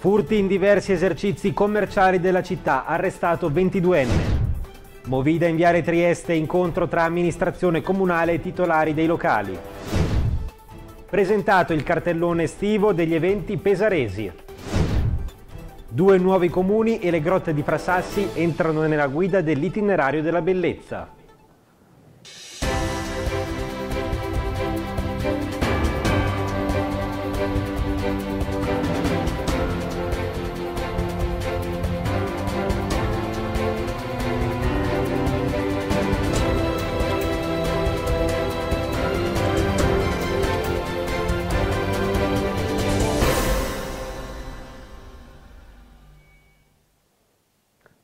Furti in diversi esercizi commerciali della città, arrestato 22enne. Movida in Viare Trieste, incontro tra amministrazione comunale e titolari dei locali. Presentato il cartellone estivo degli eventi pesaresi. Due nuovi comuni e le grotte di Frasassi entrano nella guida dell'itinerario della bellezza.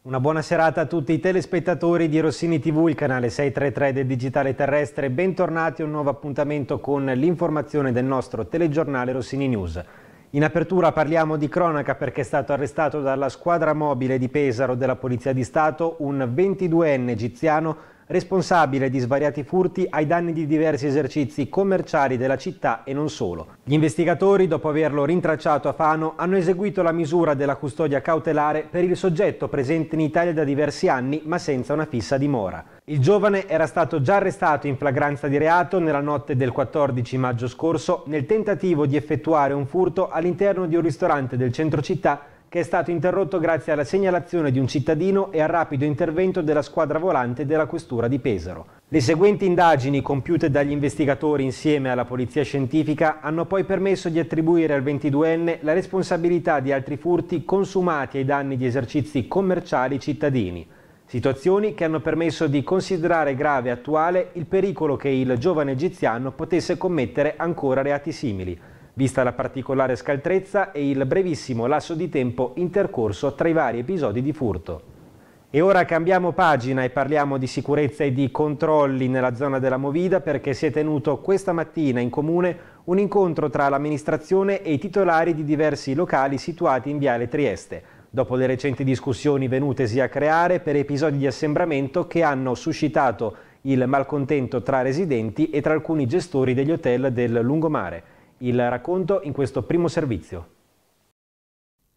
Una buona serata a tutti i telespettatori di Rossini TV, il canale 633 del Digitale Terrestre. Bentornati a un nuovo appuntamento con l'informazione del nostro telegiornale Rossini News. In apertura parliamo di cronaca perché è stato arrestato dalla squadra mobile di Pesaro della Polizia di Stato un 22enne egiziano responsabile di svariati furti ai danni di diversi esercizi commerciali della città e non solo. Gli investigatori, dopo averlo rintracciato a Fano, hanno eseguito la misura della custodia cautelare per il soggetto presente in Italia da diversi anni ma senza una fissa dimora. Il giovane era stato già arrestato in flagranza di reato nella notte del 14 maggio scorso nel tentativo di effettuare un furto all'interno di un ristorante del centro città che è stato interrotto grazie alla segnalazione di un cittadino e al rapido intervento della squadra volante della Questura di Pesaro. Le seguenti indagini compiute dagli investigatori insieme alla polizia scientifica hanno poi permesso di attribuire al 22enne la responsabilità di altri furti consumati ai danni di esercizi commerciali cittadini. Situazioni che hanno permesso di considerare grave e attuale il pericolo che il giovane egiziano potesse commettere ancora reati simili vista la particolare scaltrezza e il brevissimo lasso di tempo intercorso tra i vari episodi di furto. E ora cambiamo pagina e parliamo di sicurezza e di controlli nella zona della Movida perché si è tenuto questa mattina in comune un incontro tra l'amministrazione e i titolari di diversi locali situati in Viale Trieste, dopo le recenti discussioni venutesi a creare per episodi di assembramento che hanno suscitato il malcontento tra residenti e tra alcuni gestori degli hotel del lungomare. Il racconto in questo primo servizio.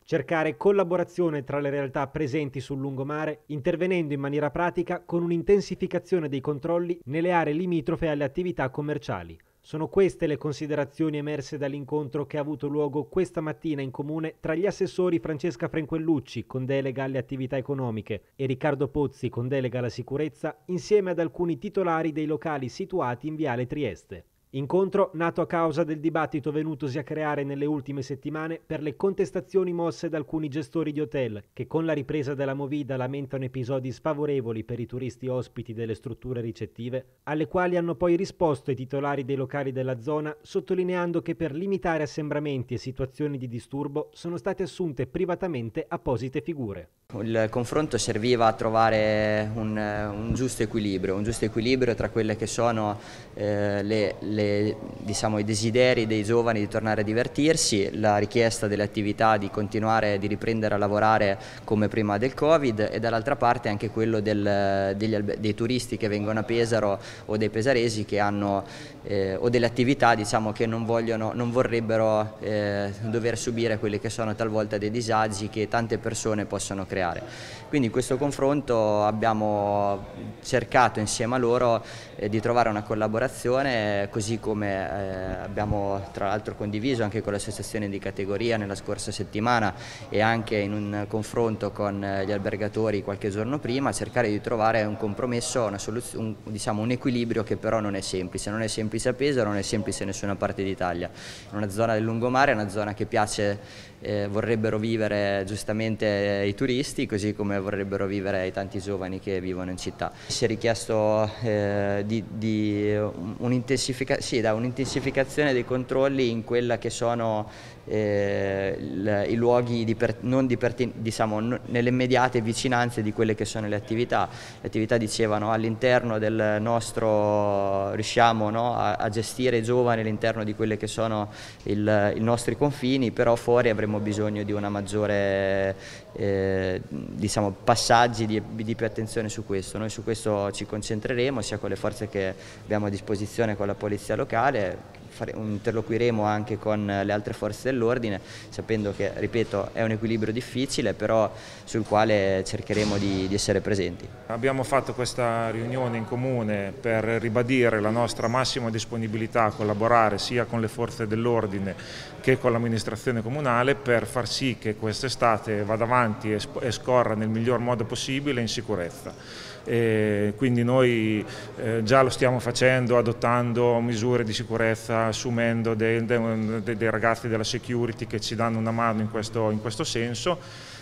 Cercare collaborazione tra le realtà presenti sul lungomare, intervenendo in maniera pratica con un'intensificazione dei controlli nelle aree limitrofe alle attività commerciali. Sono queste le considerazioni emerse dall'incontro che ha avuto luogo questa mattina in comune tra gli assessori Francesca Frenquellucci con delega alle attività economiche e Riccardo Pozzi con delega alla sicurezza insieme ad alcuni titolari dei locali situati in Viale Trieste. Incontro nato a causa del dibattito venutosi a creare nelle ultime settimane per le contestazioni mosse da alcuni gestori di hotel, che con la ripresa della Movida lamentano episodi sfavorevoli per i turisti ospiti delle strutture ricettive, alle quali hanno poi risposto i titolari dei locali della zona, sottolineando che per limitare assembramenti e situazioni di disturbo sono state assunte privatamente apposite figure. Il confronto serviva a trovare un, eh, un giusto equilibrio, un giusto equilibrio tra quelle che sono eh, le, le le, diciamo, i desideri dei giovani di tornare a divertirsi, la richiesta delle attività di continuare, di riprendere a lavorare come prima del Covid e dall'altra parte anche quello del, degli, dei turisti che vengono a Pesaro o dei pesaresi che hanno eh, o delle attività diciamo, che non, vogliono, non vorrebbero eh, dover subire quelli che sono talvolta dei disagi che tante persone possono creare. Quindi in questo confronto abbiamo cercato insieme a loro eh, di trovare una collaborazione così come eh, abbiamo tra l'altro condiviso anche con l'associazione di categoria nella scorsa settimana e anche in un confronto con eh, gli albergatori qualche giorno prima cercare di trovare un compromesso, un, diciamo, un equilibrio che però non è semplice, non è semplice a Pesaro, non è semplice in nessuna parte d'Italia. Una zona del lungomare è una zona che piace eh, vorrebbero vivere giustamente eh, i turisti, così come vorrebbero vivere i tanti giovani che vivono in città. Si è richiesto eh, di, di un'intensificazione sì, un dei controlli in quella che sono eh, i luoghi di per, di pertin, diciamo, nelle immediate vicinanze di quelle che sono le attività. Le attività dicevano all'interno del nostro, riusciamo no, a, a, gestire i giovani all'interno di quelli che sono i nostri confini, però fuori avremo avremo bisogno di una maggiore eh, diciamo, passaggi di, di, più attenzione su questo. Noi su questo ci concentreremo sia con le forze che abbiamo a disposizione con la polizia locale fare, interloquiremo anche con le altre forze dell'ordine, sapendo che, ripeto, è un equilibrio difficile, però sul quale cercheremo di, di essere presenti. Abbiamo fatto questa riunione in comune per ribadire la nostra massima disponibilità a collaborare sia con le forze dell'ordine che con l'amministrazione comunale per far sì che quest'estate vada avanti e scorra nel miglior modo possibile in sicurezza e quindi noi eh, già lo stiamo facendo adottando misure di sicurezza, assumendo dei, dei, dei ragazzi della security che ci danno una mano in questo, in questo senso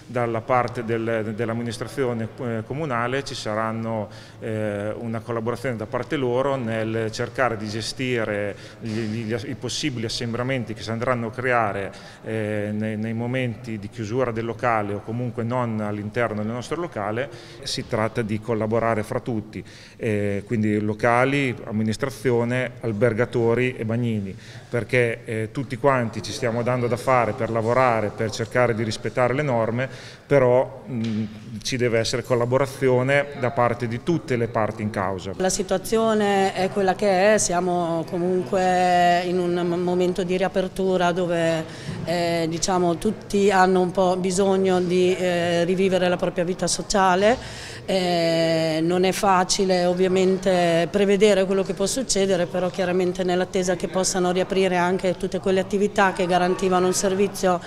dalla parte del, dell'amministrazione eh, comunale ci saranno eh, una collaborazione da parte loro nel cercare di gestire gli, gli, i possibili assembramenti che si andranno a creare eh, nei, nei, momenti di chiusura del locale o comunque non all'interno del nostro locale. Si tratta di collaborare fra tutti, eh, quindi locali, amministrazione, albergatori e bagnini, perché eh, tutti quanti ci stiamo dando da fare per lavorare, per cercare di rispettare le norme però mh, mm, ci deve essere collaborazione da parte di tutte le parti in causa. La situazione è quella che è, siamo comunque in un momento di riapertura dove eh, diciamo, tutti hanno un po' bisogno di eh, rivivere la propria vita sociale, eh, non è facile ovviamente prevedere quello che può succedere, però chiaramente nell'attesa che possano riaprire anche tutte quelle attività che garantivano un servizio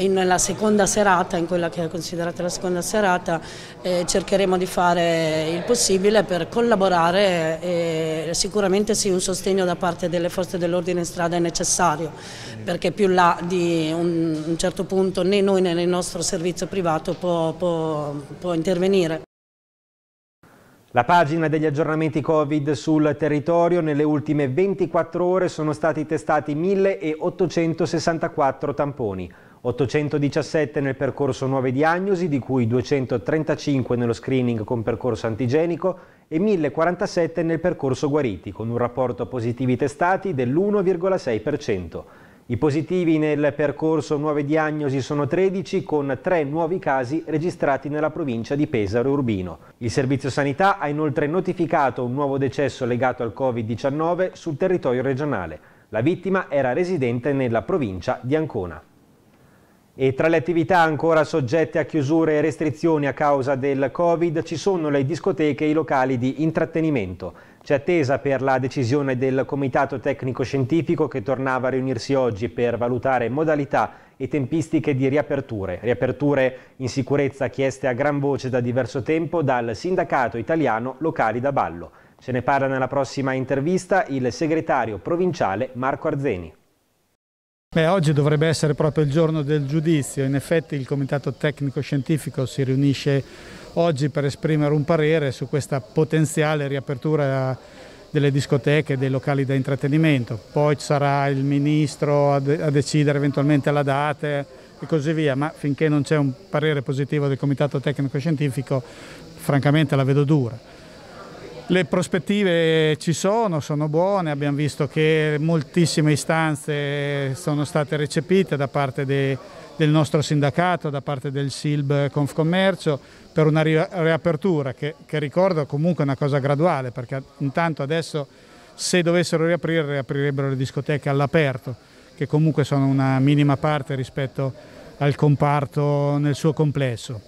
e nella seconda serata, in quella che è considerata la seconda serata, eh, cercheremo di fare il possibile per collaborare eh, e sicuramente sì un sostegno da parte delle forze dell'ordine in strada è necessario perché più là di un, un certo punto né noi né il nostro servizio privato può, può, può intervenire. La pagina degli aggiornamenti Covid sul territorio, nelle ultime 24 ore sono stati testati 1864 tamponi. 817 nel percorso nuove diagnosi, di cui 235 nello screening con percorso antigenico e 1047 nel percorso guariti, con un rapporto positivi testati dell'1,6%. I positivi nel percorso nuove diagnosi sono 13 con 3 nuovi casi registrati nella provincia di Pesaro Urbino. Il Servizio Sanità ha inoltre notificato un nuovo decesso legato al Covid-19 sul territorio regionale. La vittima era residente nella provincia di Ancona. E tra le attività ancora soggette a chiusure e restrizioni a causa del Covid ci sono le discoteche e i locali di intrattenimento. C'è attesa per la decisione del Comitato Tecnico Scientifico che tornava a riunirsi oggi per valutare modalità e tempistiche di riaperture. Riaperture in sicurezza chieste a gran voce da diverso tempo dal Sindacato Italiano Locali da Ballo. Se ne parla nella prossima intervista il segretario provinciale Marco Arzeni. Beh, oggi dovrebbe essere proprio il giorno del giudizio, in effetti il Comitato Tecnico Scientifico si riunisce oggi per esprimere un parere su questa potenziale riapertura delle discoteche e dei locali da intrattenimento, poi sarà il Ministro a, de a decidere eventualmente la data e così via, ma finché non c'è un parere positivo del Comitato Tecnico Scientifico francamente la vedo dura. Le prospettive ci sono, sono buone, abbiamo visto che moltissime istanze sono state recepite da parte dei del nostro sindacato, da parte del SILB Confcommercio, per una riapertura che, che, ricordo comunque una cosa graduale, perché intanto adesso se dovessero riaprire, riaprirebbero le discoteche all'aperto, che comunque sono una minima parte rispetto al comparto nel suo complesso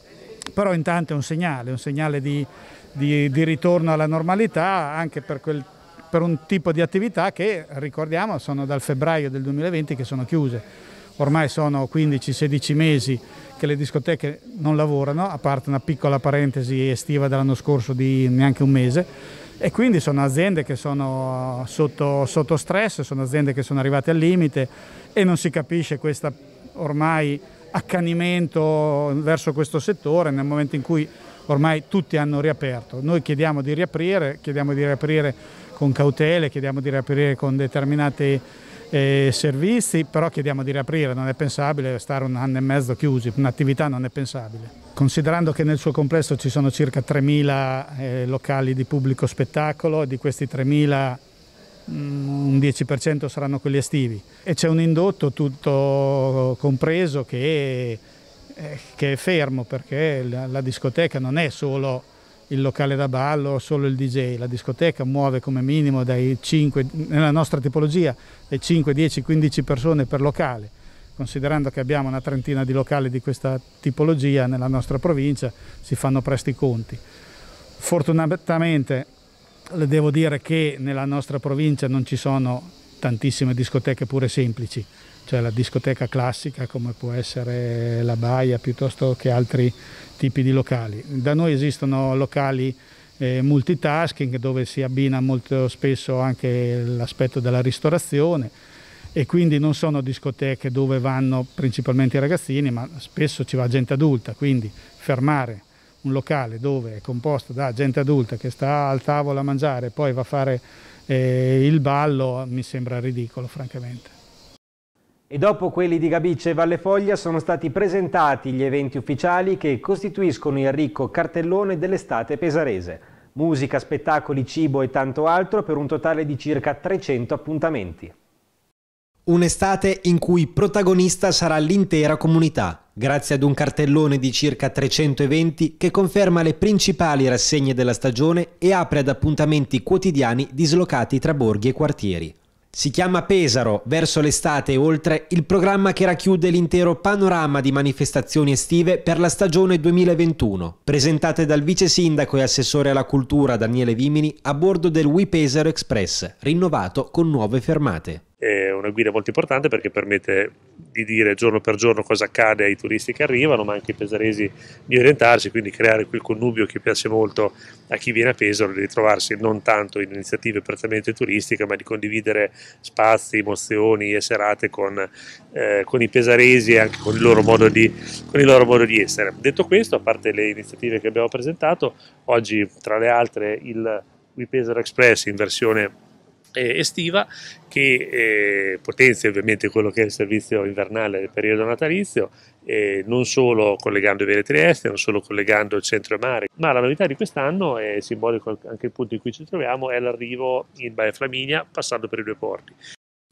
però intanto è un segnale, un segnale di, di, di ritorno alla normalità anche per, quel, per un tipo di attività che ricordiamo sono dal febbraio del 2020 che sono chiuse. Ormai sono 15-16 mesi che le discoteche non lavorano, a parte una piccola parentesi estiva dell'anno scorso di neanche un mese, e quindi sono aziende che sono sotto, sotto stress, sono aziende che sono arrivate al limite e non si capisce questa ormai accanimento verso questo settore nel momento in cui ormai tutti hanno riaperto. Noi chiediamo di riaprire, chiediamo di riaprire con cautele, chiediamo di riaprire con determinati eh, servizi, però chiediamo di riaprire, non è pensabile stare un anno e mezzo chiusi, un'attività non è pensabile. Considerando che nel suo complesso ci sono circa 3.000 eh, locali di pubblico spettacolo, di questi 3.000 Mm, un 10% saranno quelli estivi e c'è un indotto tutto compreso che, eh, che è fermo perché la, discoteca non è solo il locale da ballo, solo il DJ, la discoteca muove come minimo dai 5, nella nostra tipologia, dai 5, 10, 15 persone per locale, considerando che abbiamo una trentina di locali di questa tipologia nella nostra provincia, si fanno presto i conti. Fortunatamente le devo dire che nella nostra provincia non ci sono tantissime discoteche pure semplici, cioè la discoteca classica come può essere la Baia piuttosto che altri tipi di locali. Da noi esistono locali eh, multitasking dove si abbina molto spesso anche l'aspetto della ristorazione e quindi non sono discoteche dove vanno principalmente i ragazzini ma spesso ci va gente adulta, quindi fermare un locale dove è composto da gente adulta che sta al tavolo a mangiare e poi va a fare eh, il ballo mi sembra ridicolo francamente. E dopo quelli di Gabice e Valle Foglia sono stati presentati gli eventi ufficiali che costituiscono il ricco cartellone dell'estate pesarese. Musica, spettacoli, cibo e tanto altro per un totale di circa 300 appuntamenti. Un'estate in cui protagonista sarà l'intera comunità grazie ad un cartellone di circa 300 eventi che conferma le principali rassegne della stagione e apre ad appuntamenti quotidiani dislocati tra borghi e quartieri. Si chiama Pesaro, verso l'estate e oltre, il programma che racchiude l'intero panorama di manifestazioni estive per la stagione 2021, presentate dal vice sindaco e assessore alla cultura Daniele Vimini a bordo del We Pesaro Express, rinnovato con nuove fermate è una guida molto importante perché permette di dire giorno per giorno cosa accade ai turisti che arrivano, ma anche ai pesaresi di orientarsi, quindi creare quel connubio che piace molto a chi viene a Pesaro, di trovarsi non tanto in iniziative prettamente turistiche, ma di condividere spazi, emozioni e serate con, eh, con i pesaresi e anche con il, loro modo di, con il loro modo di essere. Detto questo, a parte le iniziative che abbiamo presentato, oggi tra le altre il We Pesaro Express in versione eh, estiva che eh, potenzia ovviamente quello che è il servizio invernale del periodo natalizio, eh, non solo collegando i Viale Trieste, non solo collegando il centro e mare, ma la novità di quest'anno, è simbolico anche il punto in cui ci troviamo, è l'arrivo in Baia Flaminia passando per i due porti.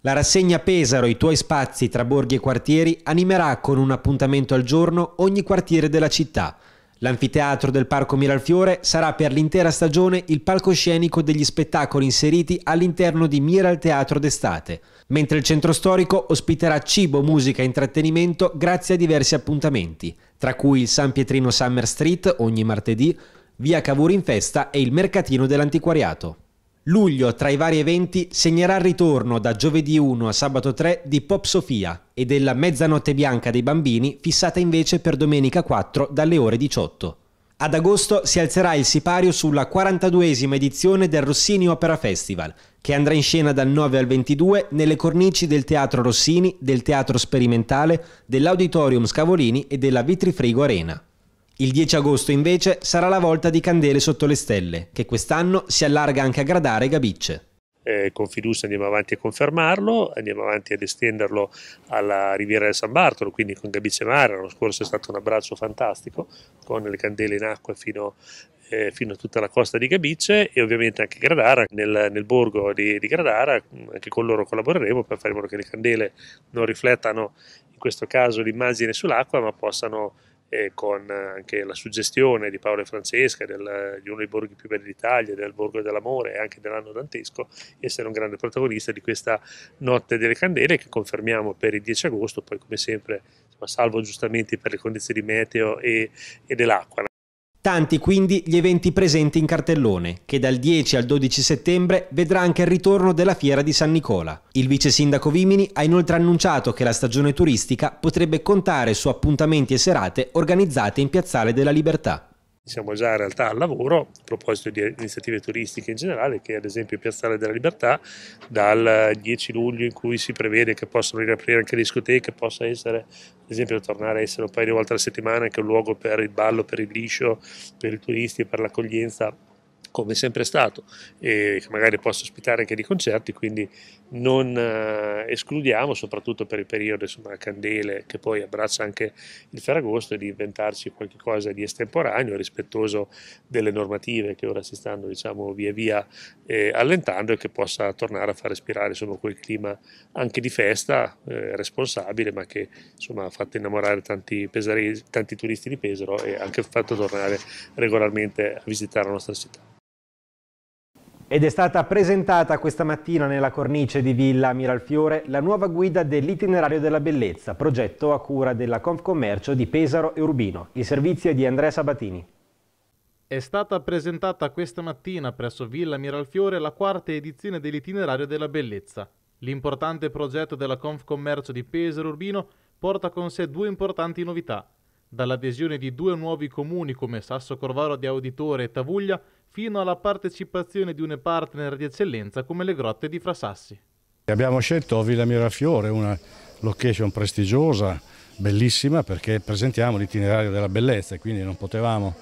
La rassegna Pesaro, i tuoi spazi tra borghi e quartieri, animerà con un appuntamento al giorno ogni quartiere della città. L'anfiteatro del Parco Miralfiore sarà per l'intera stagione il palcoscenico degli spettacoli inseriti all'interno di Miral Teatro d'estate, mentre il centro storico ospiterà cibo, musica e intrattenimento grazie a diversi appuntamenti, tra cui il San Pietrino Summer Street ogni martedì, via Cavour in festa e il mercatino dell'antiquariato. Luglio, tra i vari eventi, segnerà il ritorno da giovedì 1 a sabato 3 di Pop Sofia e della Mezzanotte Bianca dei Bambini, fissata invece per domenica 4 dalle ore 18. Ad agosto si alzerà il sipario sulla 42esima edizione del Rossini Opera Festival, che andrà in scena dal 9 al 22 nelle cornici del Teatro Rossini, del Teatro Sperimentale, dell'Auditorium Scavolini e della Vitrifrigo Arena. Il 10 agosto invece sarà la volta di Candele sotto le stelle, che quest'anno si allarga anche a Gradare e Gabicce. Eh, con fiducia andiamo avanti a confermarlo, andiamo avanti ad estenderlo alla Riviera del San Bartolo, quindi con Gabice Mare, l'anno scorso è stato un abbraccio fantastico, con le candele in acqua fino, eh, fino a tutta la costa di Gabice e ovviamente anche Gradara, nel, nel borgo di, di, Gradara, anche con loro collaboreremo per fare in modo che le candele non riflettano in questo caso l'immagine sull'acqua ma possano e con eh, anche la suggestione di Paolo e Francesca del, di uno dei borghi più belli d'Italia, del Borgo dell'Amore e anche dell'anno dantesco, essere un grande protagonista di questa notte delle candele che confermiamo per il 10 agosto, poi come sempre, insomma, salvo giustamente per le condizioni meteo e, e dell'acqua. Tanti quindi gli eventi presenti in cartellone, che dal 10 al 12 settembre vedrà anche il ritorno della fiera di San Nicola. Il vice sindaco Vimini ha inoltre annunciato che la stagione turistica potrebbe contare su appuntamenti e serate organizzate in Piazzale della Libertà siamo già in realtà al lavoro a proposito di iniziative turistiche in generale che ad esempio Piazzale della Libertà dal 10 luglio in cui si prevede che possano riaprire anche le discoteche possa essere ad esempio tornare a essere un paio di volte alla settimana anche un luogo per il ballo, per il liscio, per i turisti e per l'accoglienza come sempre stato e che magari possa ospitare anche dei concerti, quindi non eh, escludiamo, soprattutto per il periodo insomma, Candele che poi abbraccia anche il Ferragosto, di inventarci qualcosa di estemporaneo, rispettoso delle normative che ora si stanno diciamo, via via eh, allentando e che possa tornare a far respirare insomma, quel clima anche di festa eh, responsabile, ma che insomma, ha fatto innamorare tanti, pesaresi, tanti turisti di Pesaro e anche fatto tornare regolarmente a visitare la nostra città. Ed è stata presentata questa mattina nella cornice di Villa Miralfiore la nuova guida dell'itinerario della bellezza, progetto a cura della Confcommercio di Pesaro e Urbino. Il servizio è di Andrea Sabatini. È stata presentata questa mattina presso Villa Miralfiore la quarta edizione dell'itinerario della bellezza. L'importante progetto della Confcommercio di Pesaro e Urbino porta con sé due importanti novità. Dall'adesione di due nuovi comuni come Sasso Corvaro di Auditore e Tavuglia fino alla partecipazione di un partner di eccellenza come le grotte di Frasassi. Abbiamo scelto Villa Mirafiore, una location prestigiosa, bellissima, perché presentiamo l'itinerario della bellezza e quindi non potevamo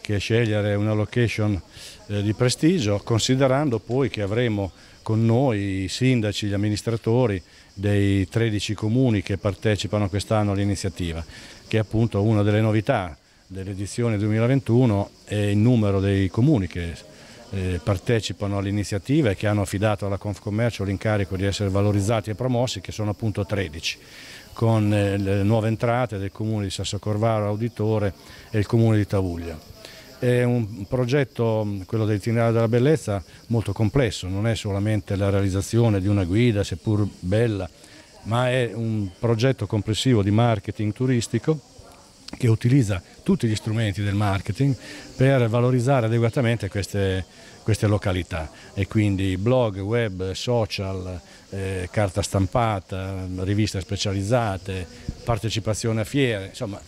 che scegliere una location eh, di prestigio, considerando poi che avremo con noi i sindaci, gli amministratori dei 13 comuni che partecipano quest'anno all'iniziativa, che è appunto una delle novità dell'edizione 2021 è il numero dei comuni che eh, partecipano all'iniziativa e che hanno affidato alla Confcommercio l'incarico di essere valorizzati e promossi, che sono appunto 13, con eh, le nuove entrate del comune di Sassocorvaro, Auditore e il comune di Tavuglia. È un progetto, quello dell'itinerario della bellezza, molto complesso, non è solamente la realizzazione di una guida, seppur bella, ma è un progetto complessivo di marketing turistico che utilizza tutti gli strumenti del marketing per valorizzare adeguatamente queste, queste località e quindi blog, web, social, eh, carta stampata, riviste specializzate, partecipazione a fiere, insomma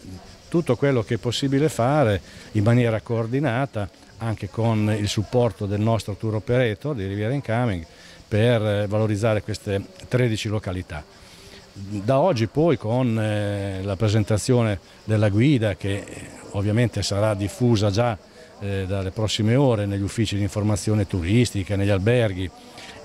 tutto quello che è possibile fare in maniera coordinata anche con il supporto del nostro tour operator di Riviera Incoming per eh, valorizzare queste 13 località da oggi poi con eh, la presentazione della guida che eh, ovviamente sarà diffusa già eh, dalle prossime ore negli uffici di informazione turistica, negli alberghi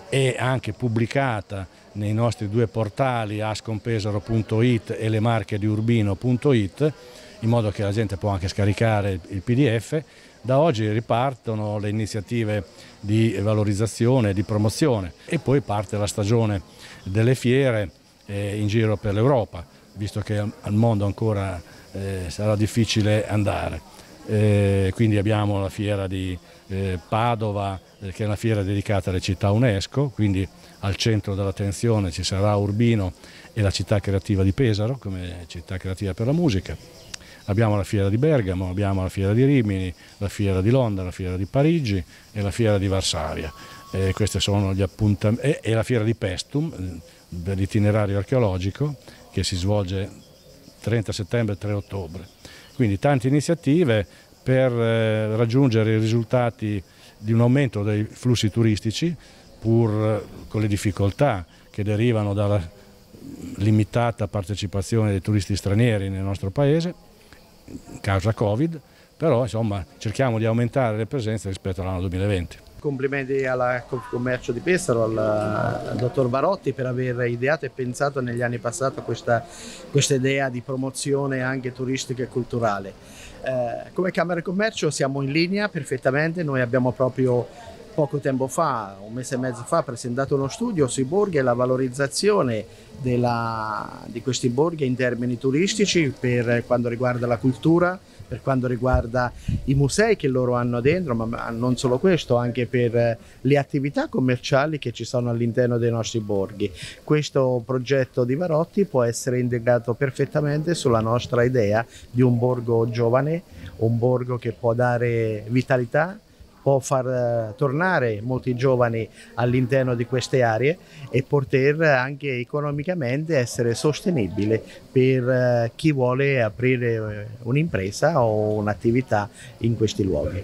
e anche pubblicata nei nostri due portali ascompesaro.it e lemarchediurbino.it in modo che la gente può anche scaricare il pdf da oggi ripartono le iniziative di valorizzazione e di promozione e poi parte la stagione delle fiere eh, in giro per l'Europa, visto che al mondo ancora eh, sarà difficile andare. Eh, quindi abbiamo la fiera di Padova, che è una fiera dedicata alle città UNESCO, quindi al centro dell'attenzione ci sarà Urbino e la città creativa di Pesaro come città creativa per la musica. Abbiamo la fiera di Bergamo, abbiamo la fiera di Rimini, la fiera di Londra, la fiera di Parigi e la fiera di Varsavia. sono E, e, e la fiera di Pestum, dell'itinerario archeologico che si svolge 30 settembre e 3 ottobre. Quindi tante iniziative per eh, raggiungere i risultati di un aumento dei flussi turistici pur eh, con le difficoltà che derivano dalla limitata partecipazione dei turisti stranieri nel nostro paese, causa Covid, però insomma cerchiamo di aumentare le presenze rispetto all'anno 2020. Complimenti alla Confcommercio di Pesaro, al, al dottor Barotti per aver ideato e pensato negli anni passati questa, questa idea di promozione anche turistica e culturale. Eh, come Camera di Commercio siamo in linea perfettamente, noi abbiamo proprio poco tempo fa, un mese e mezzo fa, presentato uno studio sui borghi e la valorizzazione della, di questi borghi in termini turistici per quanto riguarda la cultura, per quanto riguarda i musei che loro hanno dentro, ma non solo questo, anche per eh, le attività commerciali che ci sono all'interno dei nostri borghi. Questo progetto di Varotti può essere integrato perfettamente sulla nostra idea di un borgo giovane, un borgo che può dare vitalità può far eh, tornare molti giovani all'interno di queste aree e poter anche economicamente essere sostenibile per eh, chi vuole aprire eh, un'impresa o un'attività in questi luoghi.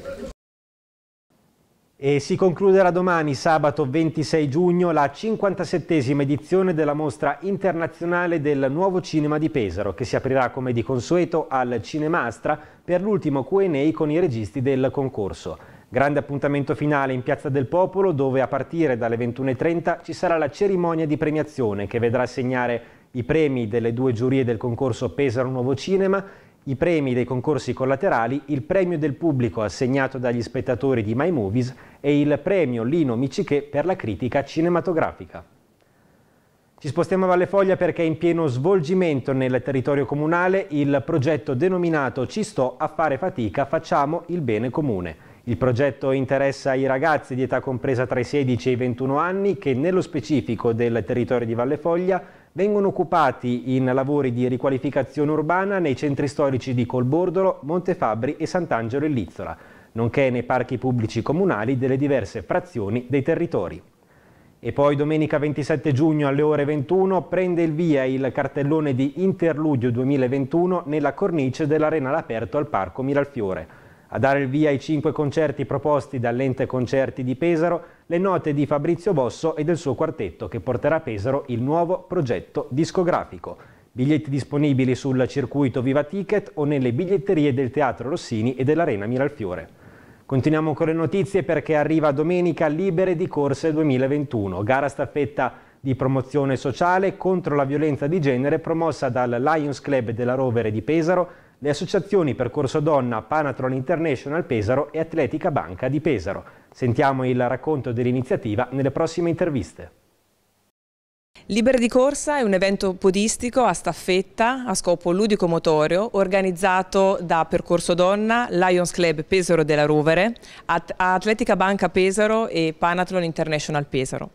E si concluderà domani, sabato 26 giugno, la 57esima edizione della mostra internazionale del nuovo cinema di Pesaro, che si aprirà come di consueto al Cinemastra per l'ultimo Q&A con i registi del concorso. Grande appuntamento finale in Piazza del Popolo dove a partire dalle 21.30 ci sarà la cerimonia di premiazione che vedrà assegnare i premi delle due giurie del concorso Pesaro Nuovo Cinema, i premi dei concorsi collaterali, il premio del pubblico assegnato dagli spettatori di My Movies e il premio Lino Micichè per la critica cinematografica. Ci spostiamo a Valle Foglia perché è in pieno svolgimento nel territorio comunale il progetto denominato Ci sto a fare fatica, facciamo il bene comune. Il progetto interessa i ragazzi di età compresa tra i 16 e i 21 anni che nello specifico del territorio di Valle Foglia vengono occupati in lavori di riqualificazione urbana nei centri storici di Colbordolo, Montefabbri e Sant'Angelo in Lizzola, nonché nei parchi pubblici comunali delle diverse frazioni dei territori. E poi domenica 27 giugno alle ore 21 prende il via il cartellone di Interludio 2021 nella cornice dell'Arena all'aperto al Parco Miralfiore. A dare il via ai cinque concerti proposti dall'ente Concerti di Pesaro, le note di Fabrizio Bosso e del suo quartetto che porterà a Pesaro il nuovo progetto discografico. Biglietti disponibili sul circuito Viva Ticket o nelle biglietterie del Teatro Rossini e dell'Arena Miralfiore. Continuiamo con le notizie perché arriva domenica Libere di Corse 2021, gara staffetta di promozione sociale contro la violenza di genere promossa dal Lions Club della Rovere di Pesaro le associazioni Percorso Donna, Panatron International Pesaro e Atletica Banca di Pesaro. Sentiamo il racconto dell'iniziativa nelle prossime interviste. Libera di corsa è un evento podistico a staffetta a scopo ludico-motorio organizzato da Percorso Donna, Lions Club Pesaro della Rovere, Atletica Banca Pesaro e Panatron International Pesaro.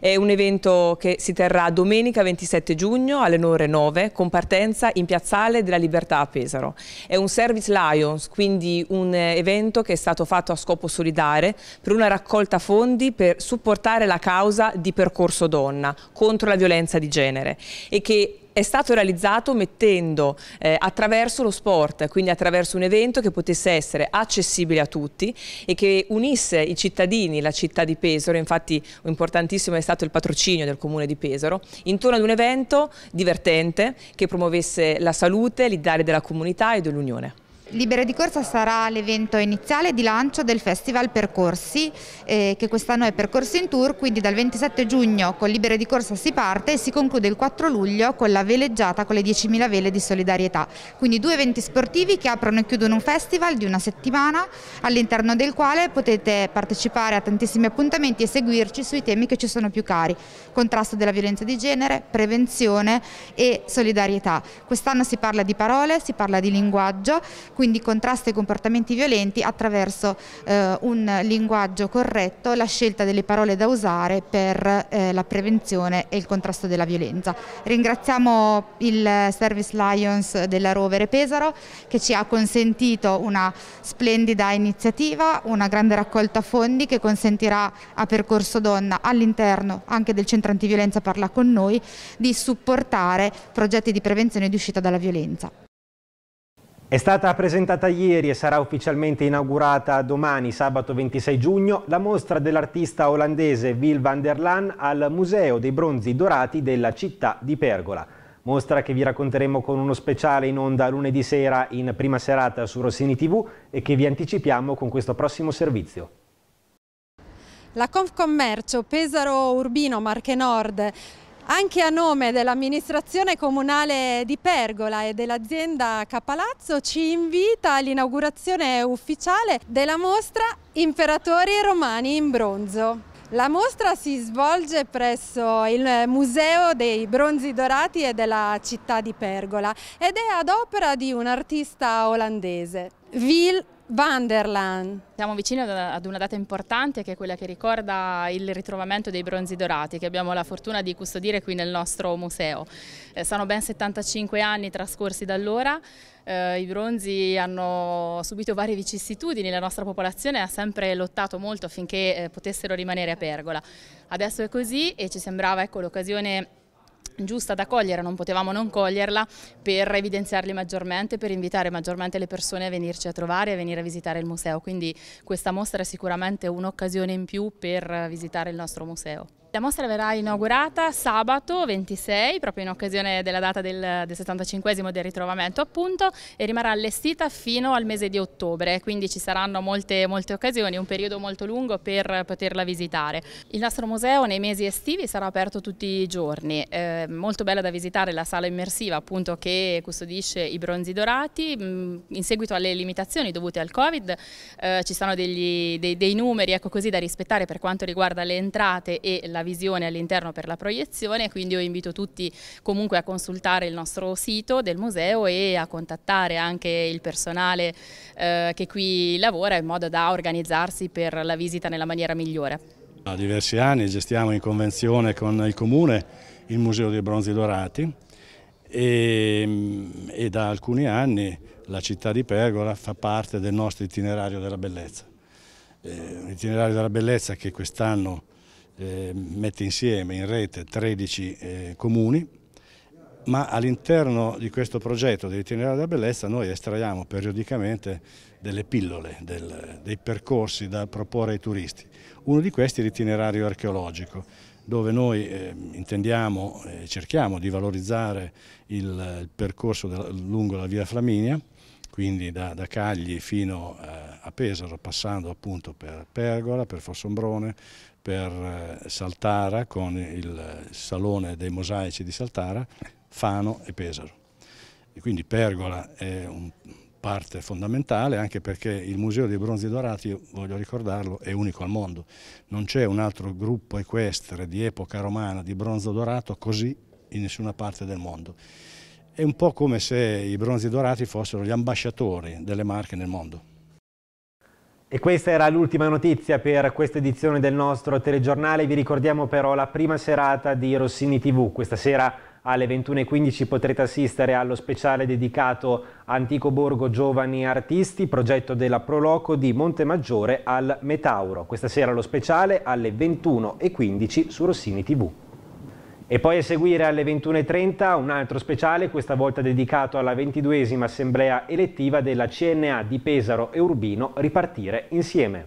È un evento che si terrà domenica 27 giugno alle ore 9 con partenza in Piazzale della Libertà a Pesaro. È un Service Lions, quindi un eh, evento che è stato fatto a scopo solidare per una raccolta fondi per supportare la causa di Percorso Donna contro la violenza di genere e che è stato realizzato mettendo eh, attraverso lo sport, quindi attraverso un evento che potesse essere accessibile a tutti e che unisse i cittadini, la città di Pesaro, infatti importantissimo è stato il patrocinio del comune di Pesaro, intorno ad un evento divertente che promuovesse la salute, l'ideale della comunità e dell'unione. Libere di corsa sarà l'evento iniziale di lancio del Festival Percorsi, eh, che quest'anno è Percorsi in Tour, quindi dal 27 giugno con Libere di corsa si parte e si conclude il 4 luglio con la veleggiata con le 10.000 vele di solidarietà. Quindi due eventi sportivi che aprono e chiudono un festival di una settimana, all'interno del quale potete partecipare a tantissimi appuntamenti e seguirci sui temi che ci sono più cari, contrasto della violenza di genere, prevenzione e solidarietà. Quest'anno si parla di parole, si parla di linguaggio, quindi contrasto ai comportamenti violenti attraverso eh, un linguaggio corretto, la scelta delle parole da usare per eh, la prevenzione e il contrasto della violenza. Ringraziamo il Service Lions della Rovere Pesaro che ci ha consentito una splendida iniziativa, una grande raccolta fondi che consentirà a Percorso Donna all'interno anche del Centro Antiviolenza Parla con noi di supportare progetti di prevenzione e di uscita dalla violenza. È stata presentata ieri e sarà ufficialmente inaugurata domani, sabato 26 giugno, la mostra dell'artista olandese Wil van der Laan al Museo dei Bronzi Dorati della città di Pergola. Mostra che vi racconteremo con uno speciale in onda lunedì sera in prima serata su Rossini TV e che vi anticipiamo con questo prossimo servizio. La Confcommercio Pesaro Urbino Marche Nord anche a nome dell'amministrazione comunale di Pergola e dell'azienda Capalazzo ci invita all'inaugurazione ufficiale della mostra Imperatori Romani in bronzo. La mostra si svolge presso il Museo dei Bronzi Dorati e della città di Pergola ed è ad opera di un artista olandese, Wil Vanderland. Siamo vicini ad una data importante che è quella che ricorda il ritrovamento dei bronzi dorati che abbiamo la fortuna di custodire qui nel nostro museo. Eh, sono ben 75 anni trascorsi da allora, eh, i bronzi hanno subito varie vicissitudini, la nostra popolazione ha sempre lottato molto affinché eh, potessero rimanere a pergola. Adesso è così e ci sembrava ecco, l'occasione giusta da cogliere, non potevamo non coglierla per evidenziarli maggiormente, per invitare maggiormente le persone a venirci a trovare e a venire a visitare il museo, quindi questa mostra è sicuramente un'occasione in più per visitare il nostro museo. La mostra verrà inaugurata sabato 26, proprio in occasione della data del, del 75 del ritrovamento appunto, e rimarrà allestita fino al mese di ottobre, quindi ci saranno molte, molte occasioni, un periodo molto lungo per poterla visitare. Il nostro museo nei mesi estivi sarà aperto tutti i giorni, è eh, molto bella da visitare la sala immersiva appunto che custodisce i bronzi dorati, mm, in seguito alle limitazioni dovute al Covid eh, ci sono degli, dei, dei numeri ecco così, da rispettare per quanto riguarda le entrate e la la visione all'interno per la proiezione, quindi io invito tutti comunque a consultare il nostro sito del museo e a contattare anche il personale eh, che qui lavora in modo da organizzarsi per la visita nella maniera migliore. Da diversi anni gestiamo in convenzione con il Comune il Museo dei Bronzi Dorati e, e da alcuni anni la città di Pergola fa parte del nostro itinerario della bellezza. Eh, un itinerario della bellezza che quest'anno eh, mette insieme in rete 13 eh, comuni, ma all'interno di questo progetto dell'itinerario della bellezza noi estraiamo periodicamente delle pillole, del, dei percorsi da proporre ai turisti. Uno di questi è l'itinerario archeologico, dove noi eh, intendiamo e eh, cerchiamo di valorizzare il, il percorso della, lungo la via Flaminia, quindi da, da Cagli fino eh, a Pesaro, passando appunto per Pergola, per Fossombrone, per eh, Saltara con il Salone dei Mosaici di Saltara, Fano e Pesaro. E quindi Pergola è un parte fondamentale anche perché il Museo dei Bronzi Dorati, voglio ricordarlo, è unico al mondo. Non c'è un altro gruppo equestre di epoca romana di bronzo dorato così in nessuna parte del mondo. È un po' come se i Bronzi Dorati fossero gli ambasciatori delle marche nel mondo. E questa era l'ultima notizia per questa edizione del nostro telegiornale. Vi ricordiamo però la prima serata di Rossini TV. Questa sera alle 21.15 potrete assistere allo speciale dedicato Antico Borgo Giovani Artisti, progetto della Proloco di Montemaggiore al Metauro. Questa sera lo speciale alle 21.15 su Rossini TV. E poi a seguire alle 21.30 un altro speciale, questa volta dedicato alla 22esima assemblea elettiva della CNA di Pesaro e Urbino Ripartire Insieme.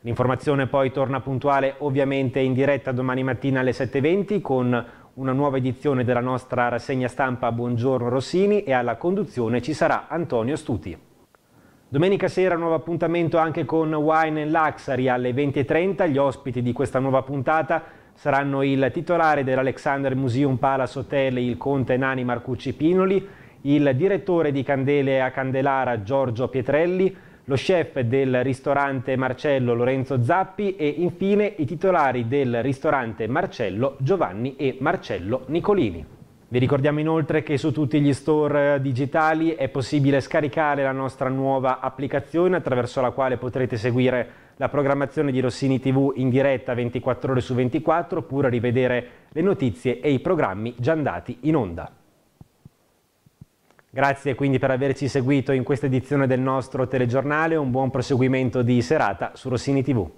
L'informazione poi torna puntuale ovviamente in diretta domani mattina alle 7.20 con una nuova edizione della nostra rassegna stampa Buongiorno Rossini e alla conduzione ci sarà Antonio Stuti. Domenica sera nuovo appuntamento anche con Wine and Luxury alle 20.30, gli ospiti di questa nuova puntata saranno il titolare dell'Alexander Museum Palace Hotel il conte Nani Marcucci Pinoli, il direttore di Candele a Candelara Giorgio Pietrelli, lo chef del ristorante Marcello Lorenzo Zappi e infine i titolari del ristorante Marcello Giovanni e Marcello Nicolini. Vi ricordiamo inoltre che su tutti gli store eh, digitali è possibile scaricare la nostra nuova applicazione attraverso la quale potrete seguire la programmazione di Rossini TV in diretta 24 ore su 24 oppure rivedere le notizie e i programmi già andati in onda. Grazie quindi per averci seguito in questa edizione del nostro telegiornale, un buon proseguimento di serata su Rossini TV.